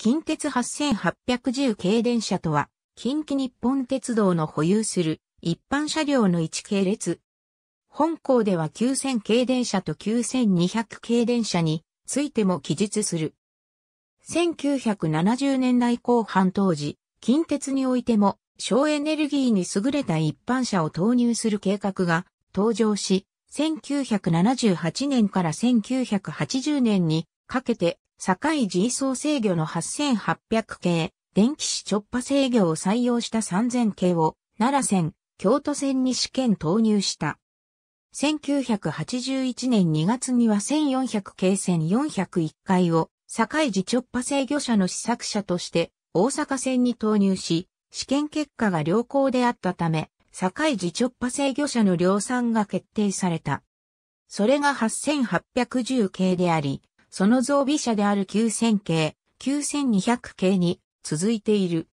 近鉄8810系電車とは、近畿日本鉄道の保有する一般車両の一系列。本校では9000系電車と9200系電車についても記述する。1970年代後半当時、近鉄においても省エネルギーに優れた一般車を投入する計画が登場し、1978年から1980年にかけて、境位層制御の8800系、電気紙直波制御を採用した3000系を、奈良線、京都線に試験投入した。1981年2月には1400系線401回を、境自直波制御車の試作車として大阪線に投入し、試験結果が良好であったため、境自直波制御車の量産が決定された。それが8810系であり、その増備車である9000系、9200系に続いている。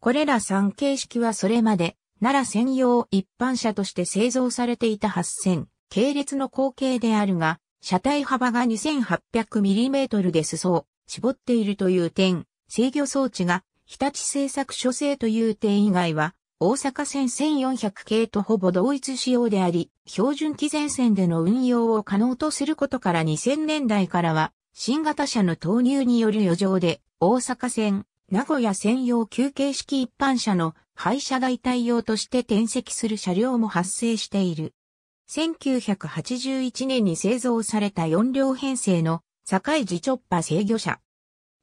これら3形式はそれまで、奈良専用一般車として製造されていた8000系列の後継であるが、車体幅が 2800mm で裾を絞っているという点、制御装置が日立製作所製という点以外は大阪線1400系とほぼ同一仕様であり、標準機前線での運用を可能とすることから2000年代からは、新型車の投入による余剰で、大阪線、名古屋専用休憩式一般車の廃車代替用として転籍する車両も発生している。1981年に製造された4両編成の堺自直波制御車。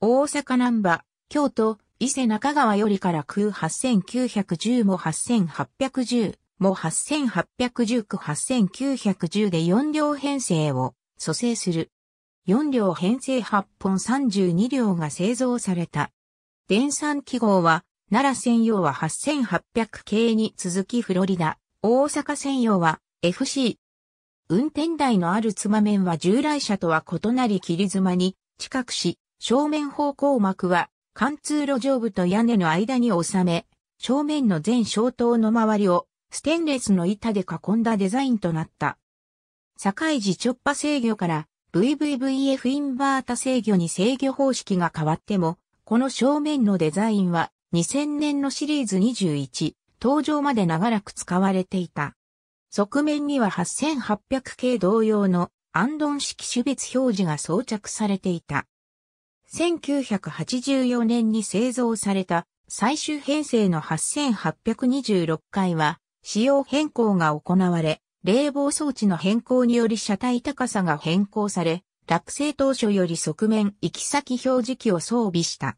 大阪南波、京都、伊勢中川よりから空8910も8810も8810区8910で4両編成を蘇生する。4両編成8本32両が製造された。電産記号は、奈良専用は8800系に続きフロリダ、大阪専用は FC。運転台のあるつま面は従来車とは異なり切り妻に、近くし、正面方向幕は貫通路上部と屋根の間に収め、正面の全小灯の周りをステンレスの板で囲んだデザインとなった。境寺直波制御から VVVF インバータ制御に制御方式が変わっても、この正面のデザインは2000年のシリーズ21、登場まで長らく使われていた。側面には8800系同様のアンドン式種別表示が装着されていた。1984年に製造された最終編成の8826回は、仕様変更が行われ、冷房装置の変更により車体高さが変更され、落成当初より側面行き先表示器を装備した。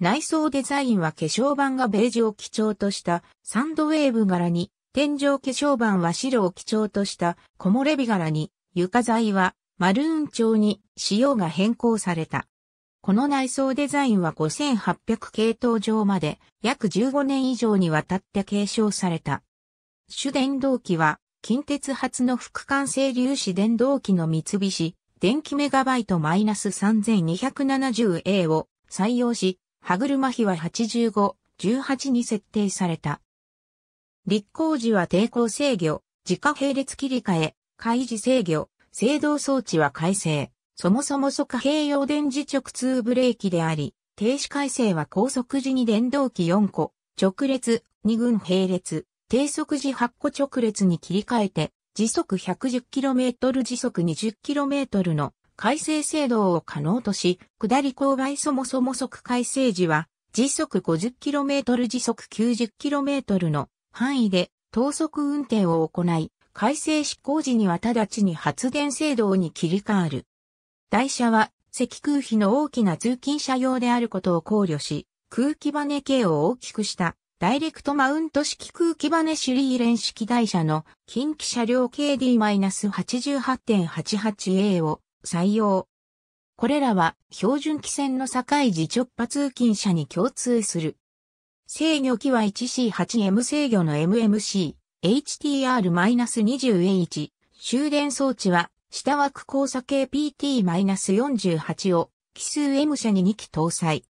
内装デザインは化粧板がベージュを基調としたサンドウェーブ柄に、天井化粧板は白を基調とした木漏れ日柄に、床材はマルーン調に仕様が変更された。この内装デザインは5800系統上まで約15年以上にわたって継承された。主電動機は近鉄発の副管成粒子電動機の三菱電機メガバイト -3270A を採用し、歯車比は85、18に設定された。立候時は抵抗制御、自家並列切り替え、開示制御、制動装置は改正。そもそも即、可併用電磁直通ブレーキであり、停止回生は高速時に電動機4個、直列、2群並列、低速時8個直列に切り替えて、時速 110km 時速 20km の回生制動を可能とし、下り勾配そもそも速回生時は、時速 50km 時速 90km の範囲で等速運転を行い、回生執行時には直ちに発電制動に切り替わる。台車は、積空比の大きな通勤車用であることを考慮し、空気バネ系を大きくした、ダイレクトマウント式空気バネシリーレン式台車の近畿車両 KD-88.88A を採用。これらは標準機線の境時直波通勤車に共通する。制御機は 1C8M 制御の MMC、h t r 2 0 a 終電装置は下枠交差系 PT-48 を奇数 M 社に2機搭載。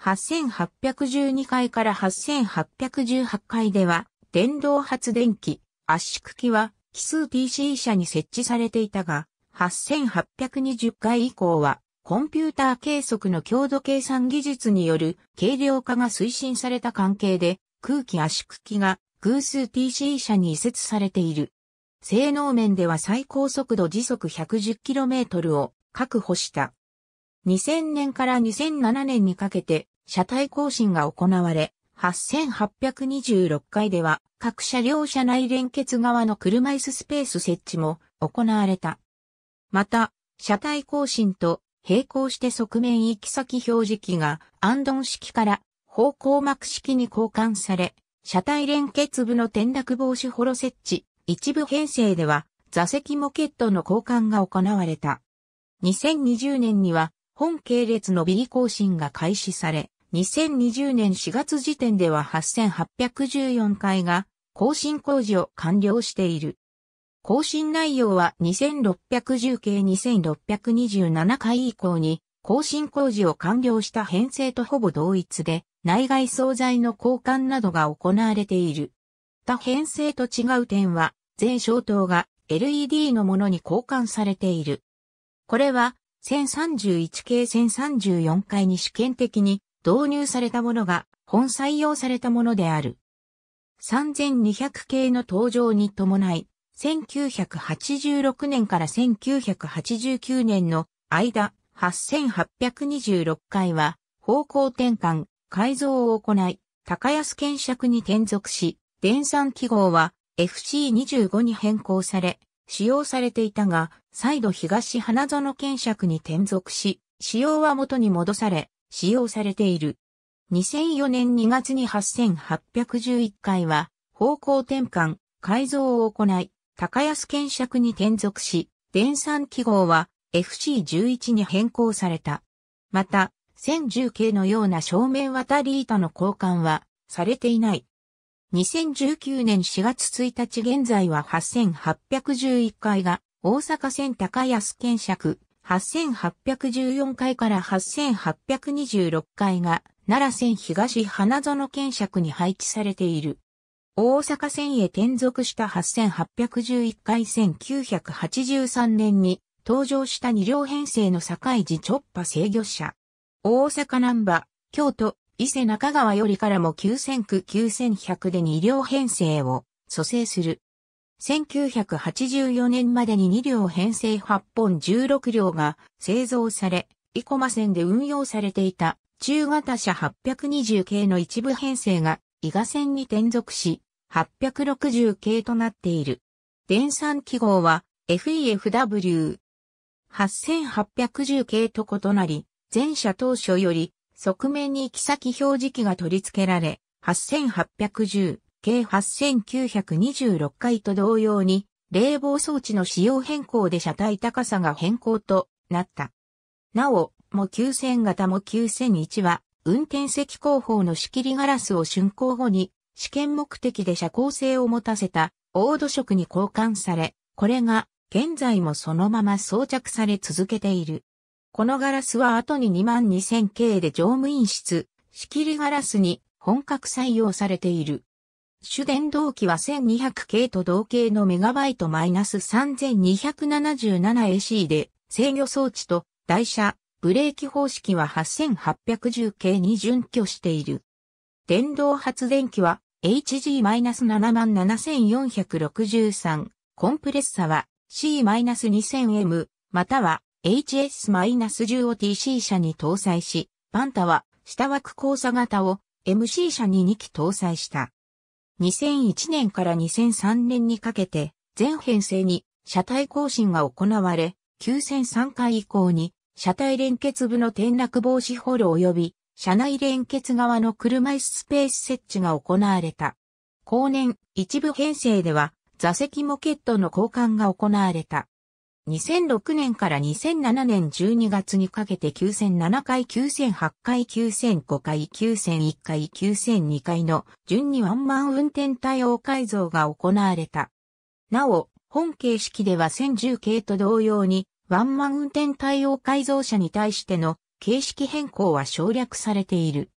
8812回から8818回では電動発電機圧縮機は奇数 TC 社に設置されていたが、8820回以降はコンピューター計測の強度計算技術による軽量化が推進された関係で空気圧縮機が偶数 TC 社に移設されている。性能面では最高速度時速 110km を確保した。2000年から2007年にかけて車体更新が行われ、8826回では各車両車内連結側の車椅子スペース設置も行われた。また、車体更新と並行して側面行き先表示器がアンドン式から方向膜式に交換され、車体連結部の転落防止ホロ設置、一部編成では座席モケットの交換が行われた。2020年には本系列の B 更新が開始され、2020年4月時点では8814回が更新工事を完了している。更新内容は2610系2627回以降に更新工事を完了した編成とほぼ同一で内外総材の交換などが行われている。た編成と違う点は、全消灯が LED のものに交換されている。これは、1031系1034回に試験的に導入されたものが本採用されたものである。3200系の登場に伴い、1986年から1989年の間、8826回は方向転換、改造を行い、高安検釈に転属し、電算記号は FC25 に変更され、使用されていたが、再度東花園検釈に転属し、使用は元に戻され、使用されている。2004年2月に8811回は、方向転換、改造を行い、高安検釈に転属し、電算記号は FC11 に変更された。また、1010系のような正面渡り板の交換はされていない。2019年4月1日現在は8811階が大阪線高安検尺8814階から8826階が奈良線東花園検尺に配置されている。大阪線へ転属した8811回1983年に登場した2両編成の堺寺直波制御車。大阪南波、京都、伊勢中川よりからも9000区9100で2両編成を蘇生する。1984年までに2両編成8本16両が製造され、生駒線で運用されていた中型車820系の一部編成が伊賀線に転属し、860系となっている。電算記号は FEFW。8810系と異なり、前者当初より側面に行き先表示器が取り付けられ、8810、計8926回と同様に、冷房装置の仕様変更で車体高さが変更となった。なお、も9000型も9001は、運転席後方の仕切りガラスを竣工後に、試験目的で遮光性を持たせた、黄土色に交換され、これが、現在もそのまま装着され続けている。このガラスは後に 22000K で乗務員室、仕切りガラスに本格採用されている。主電動機は 1200K と同型のメガバイトマイナス 3277AC で制御装置と台車、ブレーキ方式は 8810K に準拠している。電動発電機は HG-77463、コンプレッサは C-2000M または HS-10 を TC 車に搭載し、パンタは下枠交差型を MC 車に2機搭載した。2001年から2003年にかけて全編成に車体更新が行われ、9003回以降に車体連結部の転落防止ホール及び車内連結側の車椅子スペース設置が行われた。後年、一部編成では座席モケットの交換が行われた。2006年から2007年12月にかけて9007回、9008回、9005回、9001回、9002回の順にワンマン運転対応改造が行われた。なお、本形式では1010系と同様に、ワンマン運転対応改造車に対しての形式変更は省略されている。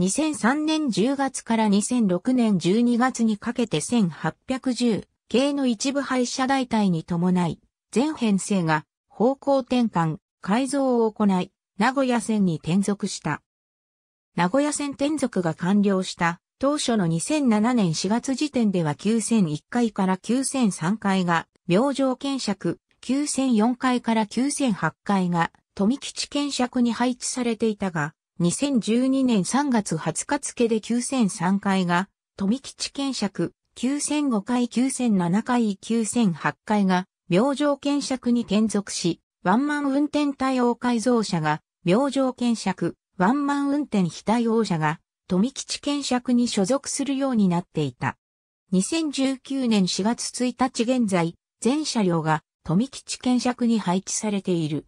2003年10月から2006年12月にかけて1810系の一部廃車代替に伴い、全編成が方向転換、改造を行い、名古屋線に転属した。名古屋線転属が完了した当初の2007年4月時点では9001回から9003回が明星検尺、9004回から9008回が富吉検尺に配置されていたが、2012年3月20日付で9003回が富吉検尺、9005回9007回9008回が明星検釈に転属し、ワンマン運転対応改造車が、明星検釈、ワンマン運転非対応車が、富吉検釈に所属するようになっていた。2019年4月1日現在、全車両が富吉検釈に配置されている。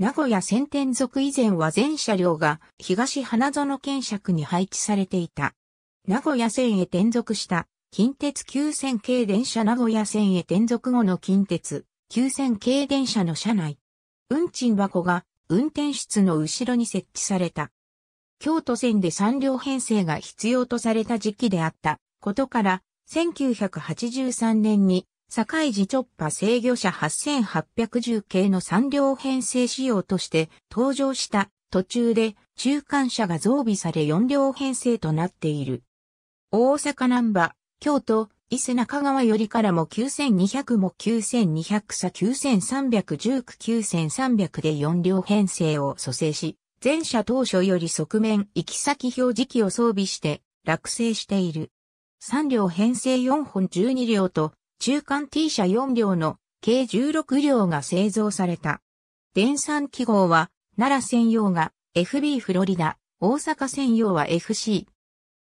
名古屋線転属以前は全車両が東花園検釈に配置されていた。名古屋線へ転属した近鉄急線系電車名古屋線へ転属後の近鉄急線系電車の車内。運賃箱が運転室の後ろに設置された。京都線で3両編成が必要とされた時期であったことから、1983年に堺市直波制御車8810系の3両編成仕様として登場した途中で中間車が増備され4両編成となっている。大阪南波京都、伊勢中川よりからも9200も9200差9 3 1 9 9300で4両編成を蘇生し、前者当初より側面行き先表示器を装備して落成している。3両編成4本12両と中間 T 車4両の計16両が製造された。電算記号は奈良専用が FB フロリダ、大阪専用は FC、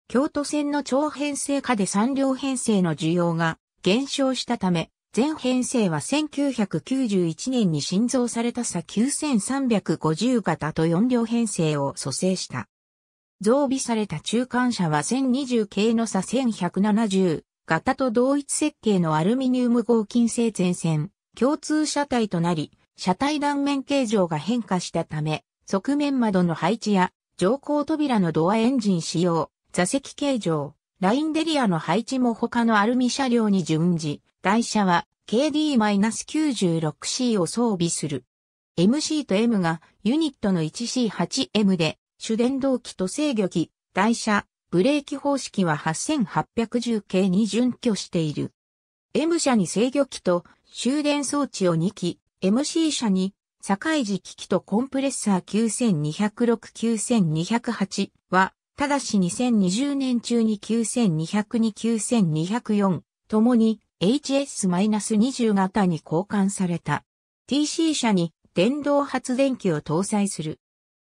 京都線の長編成下で3両編成の需要が減少したため、全編成は1991年に新造された差9350型と4両編成を蘇生した。増備された中間車は1020系の差1170型と同一設計のアルミニウム合金製前線、共通車体となり、車体断面形状が変化したため、側面窓の配置や乗降扉のドアエンジン使用、座席形状、ラインデリアの配置も他のアルミ車両に準じ、台車は KD-96C を装備する。MC と M がユニットの 1C8M で、主電動機と制御機、台車、ブレーキ方式は8810系に準拠している。M 車に制御機と終電装置を2機、MC 車に境時機器とコンプレッサー9206-9208はただし2020年中に9200に9204ともに HS-20 型に交換された。TC 車に電動発電機を搭載する。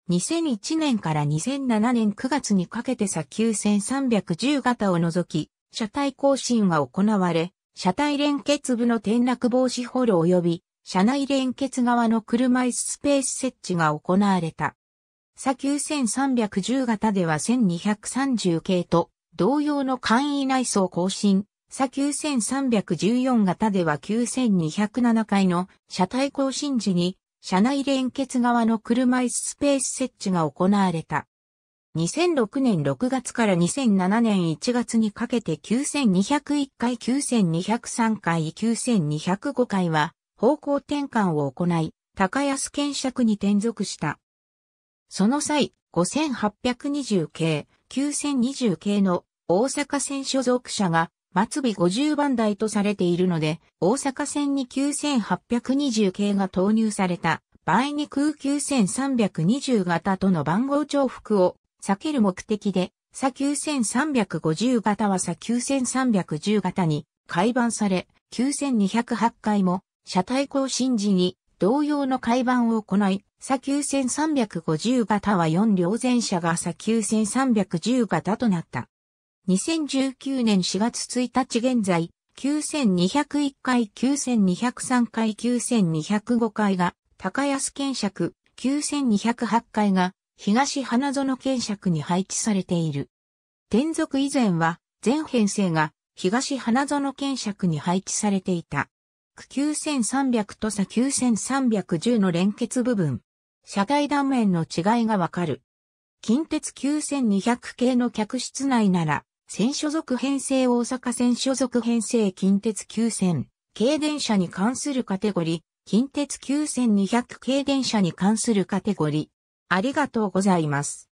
2001年から2007年9月にかけてさ9 3 1 0型を除き、車体更新が行われ、車体連結部の転落防止ホール及び、車内連結側の車椅子スペース設置が行われた。砂9310型では1230系と同様の簡易内装更新、砂9314型では9207回の車体更新時に車内連結側の車椅子スペース設置が行われた。2006年6月から2007年1月にかけて9201回、9203回、9205回は方向転換を行い、高安検索に転属した。その際、5820系、9020系の大阪線所属車が末尾50番台とされているので、大阪線に9820系が投入された場合に空9320型との番号重複を避ける目的で、左9350型はさ9310型に改版され、9208回も車体更新時に同様の改版を行い、砂丘1350型は4両前者が砂丘1310型となった。2019年4月1日現在、9201回、9203回、9205回が高安検尺、9208回が東花園検尺に配置されている。転属以前は全編成が東花園検尺に配置されていた。9300と差9310の連結部分。車体断面の違いがわかる。近鉄9200系の客室内なら、線所属編成大阪線所属編成近鉄9000系電車に関するカテゴリー、近鉄9200系電車に関するカテゴリー。ありがとうございます。